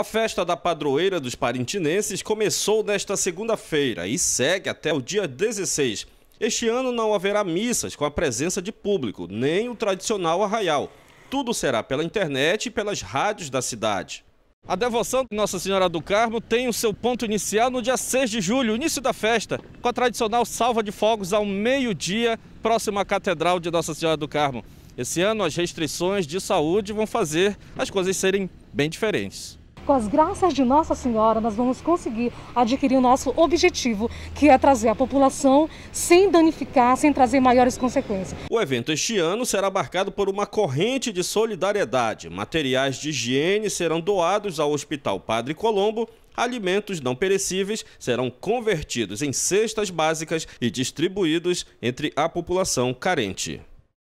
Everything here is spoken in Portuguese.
A festa da padroeira dos parintinenses começou nesta segunda-feira e segue até o dia 16. Este ano não haverá missas com a presença de público, nem o tradicional arraial. Tudo será pela internet e pelas rádios da cidade. A devoção de Nossa Senhora do Carmo tem o seu ponto inicial no dia 6 de julho, início da festa, com a tradicional salva de fogos ao meio-dia, próximo à Catedral de Nossa Senhora do Carmo. Esse ano as restrições de saúde vão fazer as coisas serem bem diferentes com as graças de Nossa Senhora, nós vamos conseguir adquirir o nosso objetivo, que é trazer a população sem danificar, sem trazer maiores consequências. O evento este ano será abarcado por uma corrente de solidariedade. Materiais de higiene serão doados ao Hospital Padre Colombo alimentos não perecíveis serão convertidos em cestas básicas e distribuídos entre a população carente.